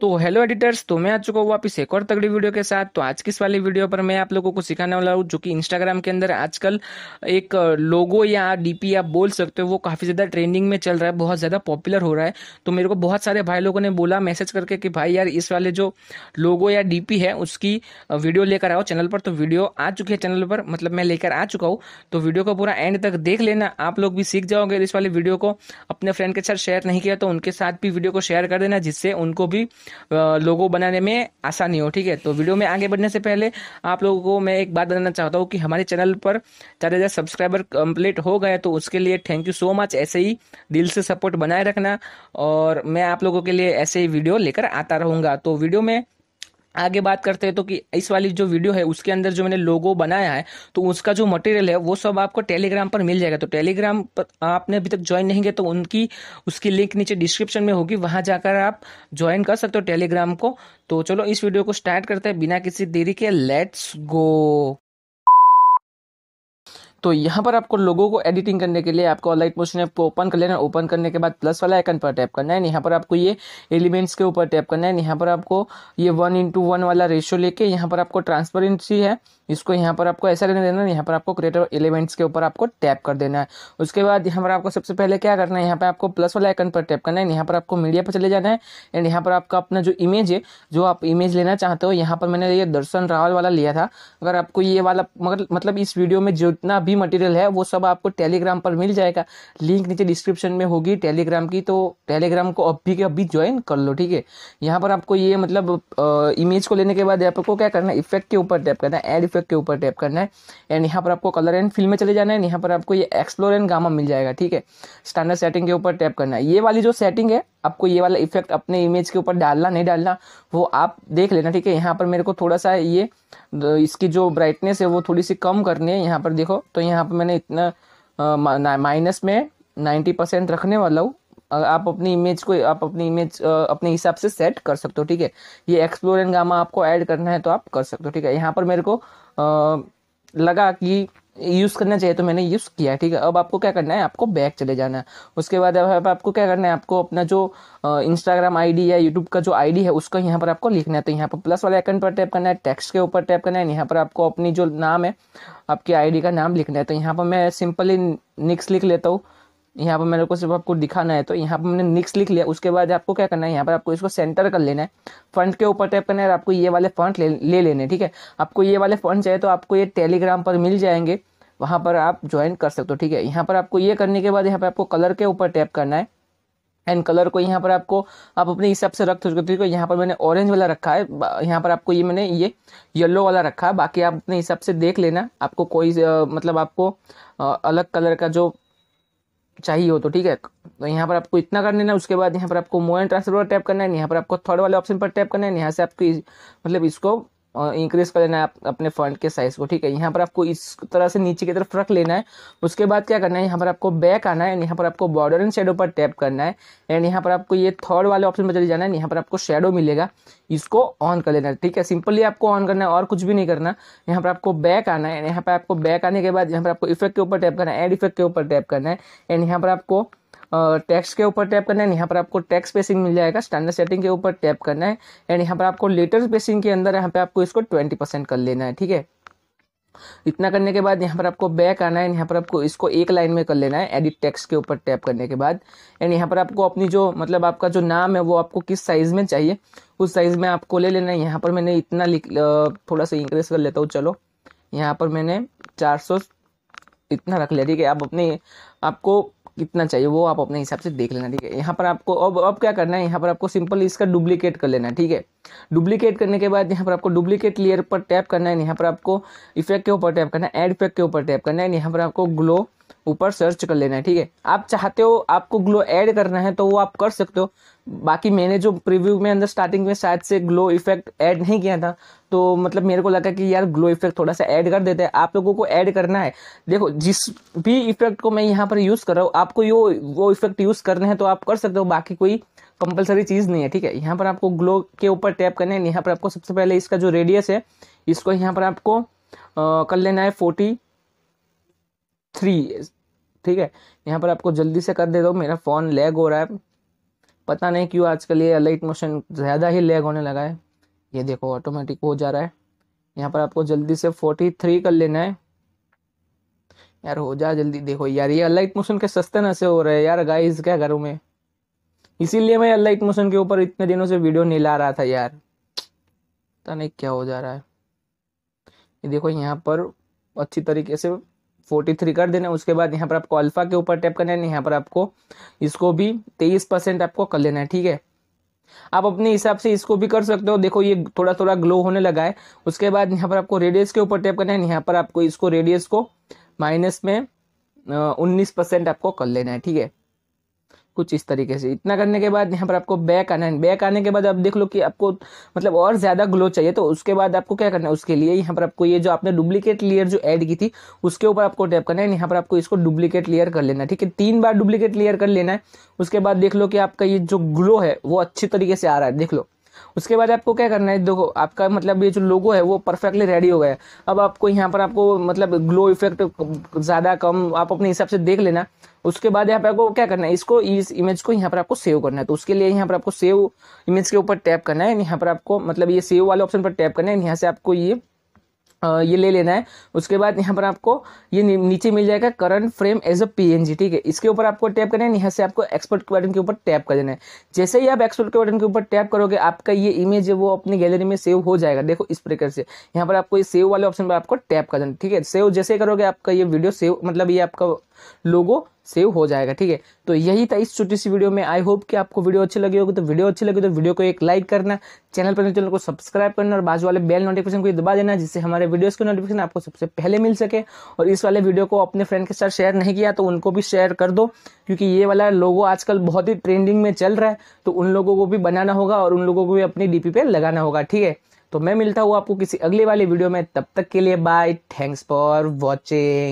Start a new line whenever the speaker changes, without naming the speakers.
तो hello editors तो मैं आ चुका हूँ वापस एक और तगड़ी वीडियो के साथ तो आज की इस वाली वीडियो पर मैं आप लोगों को सिखाने वाला हूँ जो कि इंस्टाग्राम के अंदर आजकल एक लोगो या डीपी आप बोल सकते हो वो काफ़ी ज़्यादा ट्रेंडिंग में चल रहा है बहुत ज़्यादा पॉपुलर हो रहा है तो मेरे को बहुत सारे भाई लोगों ने बोला मैसेज करके कि भाई यार इस वाले जो लोगो या डी है उसकी वीडियो लेकर आओ चैनल पर तो वीडियो आ चुकी है चैनल पर मतलब मैं लेकर आ चुका हूँ तो वीडियो को पूरा एंड तक देख लेना आप लोग भी सीख जाओगे इस वाली वीडियो को अपने फ्रेंड के साथ शेयर नहीं किया तो उनके साथ भी वीडियो को शेयर कर देना जिससे उनको भी लोगो बनाने में आसानी हो ठीक है तो वीडियो में आगे बढ़ने से पहले आप लोगों को मैं एक बात बताना चाहता हूँ कि हमारे चैनल पर चार हज़ार सब्सक्राइबर कंप्लीट हो गए तो उसके लिए थैंक यू सो मच ऐसे ही दिल से सपोर्ट बनाए रखना और मैं आप लोगों के लिए ऐसे ही वीडियो लेकर आता रहूँगा तो वीडियो में आगे बात करते हैं तो कि इस वाली जो वीडियो है उसके अंदर जो मैंने लोगो बनाया है तो उसका जो मटेरियल है वो सब आपको टेलीग्राम पर मिल जाएगा तो टेलीग्राम पर आपने अभी तक ज्वाइन नहीं किया तो उनकी उसकी लिंक नीचे डिस्क्रिप्शन में होगी वहां जाकर आप ज्वाइन कर सकते हो टेलीग्राम को तो चलो इस वीडियो को स्टार्ट करते हैं बिना किसी देरी के लेट्स गो तो यहाँ पर आपको लोगों को एडिटिंग करने के लिए आपको ऑनलाइट मोशन ऐप को ओपन कर लेना ओपन करने के बाद प्लस वाला आइकन पर टैप करना है यहाँ पर आपको ये एलिमेंट्स के ऊपर टैप करना है यहाँ पर आपको ये वन इंटू वन वाला रेशो लेके यहाँ पर आपको ट्रांसपेरेंसी है इसको यहाँ पर आपको ऐसा करने देना है यहाँ पर आपको क्रिएटर एलिमेंट्स के ऊपर आपको टैप कर देना है उसके बाद यहाँ पर आपको सबसे पहले क्या करना है यहाँ पर आपको प्लस वाला आइकन पर टैप करना है यहाँ पर आपको मीडिया पर चले जाना है एंड यहाँ पर आपका अपना जो इमेज है जो आप इमेज लेना चाहते हो यहाँ पर मैंने ये दर्शन रावल वाला लिया था अगर आपको ये वाला मगर मतलब इस वीडियो में जितना भी भी मटेरियल है वो सब आपको टेलीग्राम पर मिल जाएगा लिंक नीचे डिस्क्रिप्शन में होगी टेलीग्राम की तो टेलीग्राम को अभी के अभी ज्वाइन कर लो ठीक है यहाँ पर आपको ये मतलब आ, इमेज को लेने के बाद आपको क्या करना है इफेक्ट के ऊपर टैप करना है एड इफेक्ट के ऊपर टैप करना है एंड यहाँ पर आपको कलर एंड फिल्म में चले जाना है यहाँ पर आपको ये एक्सप्लोर एंड गामा मिल जाएगा ठीक है स्टैंडर्ड सेटिंग के ऊपर टैप करना है ये वाली जो सेटिंग है आपको ये वाला इफेक्ट अपने इमेज के ऊपर डालना नहीं डालना वो आप देख लेना ठीक है यहाँ पर मेरे को थोड़ा सा ये इसकी जो ब्राइटनेस है वो थोड़ी सी कम करनी है यहाँ पर देखो तो यहाँ पर मैंने इतना माइनस में नाइन्टी परसेंट रखने वाला हूँ आप अपनी इमेज को आप अपनी इमेज अपने हिसाब से सेट कर सकते हो ठीक है ये एक्सप्लोर एंड गामा आपको ऐड करना है तो आप कर सकते हो ठीक है यहाँ पर मेरे को आ, लगा कि यूज़ करना चाहिए तो मैंने यूज़ किया ठीक है अब आपको क्या करना है आपको बैक चले जाना है उसके बाद अब आपको क्या करना है आपको अपना जो इंस्टाग्राम आईडी या यूट्यूब का जो आईडी है उसको यहाँ पर आपको लिखना है तो यहाँ पर प्लस वाले आइकन पर टैप करना है टेक्स्ट के ऊपर टैप करना है यहाँ पर आपको अपनी जो नाम है आपकी आई का नाम लिखना है तो यहाँ पर मैं सिंपली निक्स लिख लेता हूँ यहाँ पर मेरे को सिर्फ आपको दिखाना है तो यहाँ पर मैंने निक्स लिख लिया उसके बाद आपको क्या करना है यहाँ पर आपको इसको सेंटर कर लेना है फ्रंट के ऊपर टैप करना है और आपको ये वाले फंड ले, ले लेने ठीक है आपको ये वाले फंड चाहिए तो आपको ये टेलीग्राम पर मिल जाएंगे वहाँ पर आप ज्वाइन कर सकते हो ठीक है यहाँ पर आपको ये करने के बाद यहाँ पर आपको कलर के ऊपर टैप करना है एंड कलर को यहाँ पर आपको आप अपने हिसाब से रख सकते हो यहाँ पर मैंने ऑरेंज वाला रखा है यहाँ पर आपको ये मैंने ये येलो वाला रखा है बाकी आप अपने हिसाब से देख लेना आपको कोई मतलब आपको अलग कलर का जो चाहिए हो तो ठीक है तो यहाँ पर आपको इतना कर लेना उसके बाद यहाँ पर आपको मोबाइल ट्रांसफर पर टैप करना है यहाँ पर आपको थर्ड वाले ऑप्शन पर टैप करना है यहाँ से आपको मतलब इसको इंक्रीज़ कर लेना है आप अपने फ्रंट के साइज़ को ठीक है यहाँ पर आपको इस तरह से नीचे की तरफ रख लेना है उसके बाद क्या करना है यहाँ पर आपको बैक आना है एंड यहाँ पर आपको बॉर्डर एंड शेडो पर टैप करना है एंड यहाँ पर आपको ये थर्ड वाले ऑप्शन पर चले जाना है यहाँ पर आपको शेडो मिलेगा इसको ऑन कर लेना है ठीक है सिंपली आपको ऑन करना है और कुछ भी नहीं करना यहाँ पर आपको बैक आना है एंड यहाँ पर आपको बैक आने के बाद यहाँ पर आपको इफेक्ट के ऊपर टैप करना है एड इफेक्ट के ऊपर टैप करना है एंड यहाँ पर आपको टैक्स के ऊपर टैप करना है यहाँ पर आपको टैक्स स्पेसिंग मिल जाएगा स्टैंडर्ड सेटिंग के ऊपर टैप करना है एंड यहाँ पर आपको लेटर स्पेसिंग के अंदर यहाँ पे आपको इसको ट्वेंटी परसेंट कर लेना है ठीक है इतना करने के बाद यहाँ पर आपको बैक आना है यहाँ पर आपको इसको एक लाइन में कर लेना है एडिट टेक्स के ऊपर टैप करने के बाद एंड यहाँ पर आपको अपनी जो मतलब आपका जो नाम है वो आपको किस साइज़ में चाहिए उस साइज़ में आपको ले लेना है यहाँ पर मैंने इतना थोड़ा सा इंक्रीज कर लेता हूँ चलो यहाँ पर मैंने चार इतना रख लिया ठीक है आप अपने आपको कितना चाहिए वो आप अपने हिसाब से देख लेना ठीक है यहाँ पर आपको अब अब क्या करना है यहाँ पर आपको सिंपल इसका डुप्लीकेट कर लेना ठीक है डुप्लीकेट करने के बाद यहाँ पर आपको डुप्लीकेट लेयर पर टैप करना है यहाँ पर आपको इफेक्ट के ऊपर टैप करना है एड इफेक्ट के ऊपर टैप करना है यहाँ पर आपको ग्लो ऊपर सर्च कर लेना है ठीक है आप चाहते हो आपको ग्लो ऐड करना है तो वो आप कर सकते हो बाकी मैंने जो प्रीव्यू में अंदर स्टार्टिंग में शायद से ग्लो इफेक्ट ऐड नहीं किया था तो मतलब मेरे को लगा कि यार ग्लो इफेक्ट थोड़ा सा ऐड कर देते हैं आप लोगों को ऐड करना है देखो जिस भी इफेक्ट को मैं यहाँ पर यूज़ कर रहा हूँ आपको यो वो इफेक्ट यूज़ करना है तो आप कर सकते हो बाकी कोई कंपलसरी चीज़ नहीं है ठीक है यहाँ पर आपको ग्लो के ऊपर टैप करना है यहाँ पर आपको सबसे पहले इसका जो रेडियस है इसको यहाँ पर आपको आ, कर लेना है फोर्टी थ्री ठीक है यहाँ पर आपको जल्दी से कर दे दो मेरा फ़ोन लैग हो रहा है पता नहीं क्यों आजकल ये लाइट मोशन ज़्यादा ही लैग होने लगा है ये देखो ऑटोमेटिक हो जा रहा है यहाँ पर आपको जल्दी से फोर्टी थ्री कर लेना है यार हो जा जल्दी देखो यार ये अलाइट मोशन के सस्ते न से हो रहे हैं यार गाइस क्या करूँ मैं इसीलिए मैं अलाइट मोशन के ऊपर इतने दिनों से वीडियो नहीं ला रहा था यार पता नहीं क्या हो जा रहा है ये देखो यहाँ पर अच्छी तरीके से फोर्टी थ्री कर देना उसके बाद यहाँ पर आपको अल्फ़ा के ऊपर टैप करना है यहाँ पर आपको इसको भी तेईस परसेंट आपको कर लेना है ठीक है आप अपने हिसाब से इसको भी कर सकते हो देखो ये थोड़ा थोड़ा ग्लो होने लगा है उसके बाद यहाँ पर आपको रेडियस के ऊपर टैप करना है यहाँ पर आपको इसको रेडियस को माइनस में उन्नीस परसेंट आपको कर लेना है ठीक है कुछ इस तरीके से इतना करने के बाद यहाँ पर आपको बैक आना है बैक आने के बाद आप देख लो कि आपको मतलब और ज़्यादा ग्लो चाहिए तो उसके बाद आपको क्या करना है उसके लिए यहाँ पर आपको ये जो आपने डुप्लीकेट लेयर जो ऐड की थी उसके ऊपर आपको टैप करना है यहाँ पर आपको इसको डुप्लीकेट लेयर कर लेना है ठीक है तीन बार डुप्लीकेट लेयर कर लेना है उसके बाद देख लो कि आपका ये जो ग्लो है वो अच्छी तरीके से आ रहा है देख लो उसके बाद आपको क्या करना है देखो आपका मतलब ये जो लोगो है वो परफेक्टली रेडी हो गया अब आपको यहाँ पर आपको मतलब ग्लो इफेक्ट ज़्यादा कम आप अपने हिसाब से देख लेना उसके बाद यहाँ पर आपको क्या करना है इसको इस इमेज को यहाँ पर आपको सेव करना है तो उसके लिए यहाँ पर आपको सेव इमेज के ऊपर टैप करना है यहाँ पर आपको मतलब ये सेव वाले ऑप्शन पर टैप करना है यहाँ से आपको ये ये ले लेना है उसके बाद यहाँ पर आपको ये नीचे मिल जाएगा current frame as a PNG ठीक है इसके ऊपर आपको टैप करना है यहाँ से आपको एक्सपोर्ट के बटन के ऊपर टैप कर देना है जैसे ही आप एक्सपोर्ट के बटन के ऊपर टैप करोगे आपका ये इमेज है वो अपनी गैलरी में सेव हो जाएगा देखो इस प्रकार से यहाँ पर आपको ये सेव वाले ऑप्शन पर आपको टैप कर देना ठीक है सेव जैसे करोगे आपका ये वीडियो सेव मतलब ये आपका लोगो सेव हो जाएगा ठीक है तो यही था इस छोटी सी वीडियो में आई होप कि आपको वीडियो अच्छी लगी होगी तो वीडियो अच्छी लगी तो वीडियो को एक लाइक करना चैनल पर तो चैनल को सब्सक्राइब करना और बाजू वाले बेल नोटिफिकेशन को दबा देना जिससे हमारे वीडियोस के नोटिफिकेशन आपको सबसे पहले मिल सके और इस वाले वीडियो को अपने फ्रेंड के साथ शेयर नहीं किया तो उनको भी शेयर कर दो क्योंकि ये वाला लोगो आजकल बहुत ही ट्रेंडिंग में चल रहा है तो उन लोगों को भी बनाना होगा और उन लोगों को भी अपनी डीपी पे लगाना होगा ठीक है तो मैं मिलता हूँ आपको किसी अगले वाले वीडियो में तब तक के लिए बाय थैंक्स फॉर वॉचिंग